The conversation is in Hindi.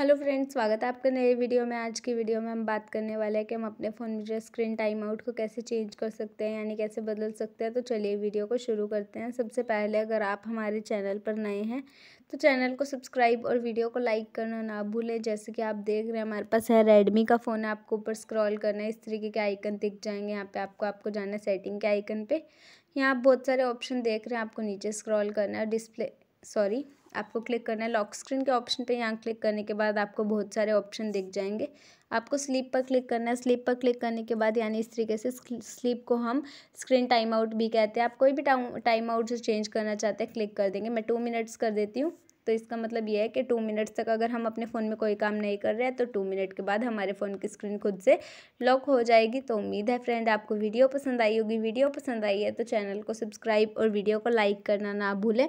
हेलो फ्रेंड्स स्वागत है आपका नए वीडियो में आज की वीडियो में हम बात करने वाले हैं कि हम अपने फ़ोन में जो स्क्रीन टाइम आउट को कैसे चेंज कर सकते हैं यानी कैसे बदल सकते हैं तो चलिए वीडियो को शुरू करते हैं सबसे पहले अगर आप हमारे चैनल पर नए हैं तो चैनल को सब्सक्राइब और वीडियो को लाइक करना ना भूलें जैसे कि आप देख रहे हैं हमारे पास है रेडमी का फ़ोन है आपको ऊपर स्क्रॉल करना है इस तरीके के आइकन दिख जाएंगे यहाँ पे आपको आपको जाना है सेटिंग के आइकन पर यहाँ आप बहुत सारे ऑप्शन देख रहे हैं आपको नीचे स्क्रॉल करना है डिस्प्ले सॉरी आपको क्लिक करना है लॉक स्क्रीन के ऑप्शन पे यहाँ क्लिक करने के बाद आपको बहुत सारे ऑप्शन दिख जाएंगे आपको स्लीप पर क्लिक करना है स्लीप पर क्लिक करने के बाद यानी इस तरीके से स्लीप को हम स्क्रीन टाइम आउट भी कहते हैं आप कोई भी टाइम आउट जो चेंज करना चाहते हैं क्लिक कर देंगे मैं टू मिनट्स कर देती हूँ तो इसका मतलब ये है कि टू मिनट्स तक अगर हम अपने फ़ोन में कोई काम नहीं कर रहे हैं तो टू मिनट के बाद हमारे फ़ोन की स्क्रीन खुद से लॉक हो जाएगी तो उम्मीद है फ्रेंड आपको वीडियो पसंद आई होगी वीडियो पसंद आई है तो चैनल को सब्सक्राइब और वीडियो को लाइक करना ना भूलें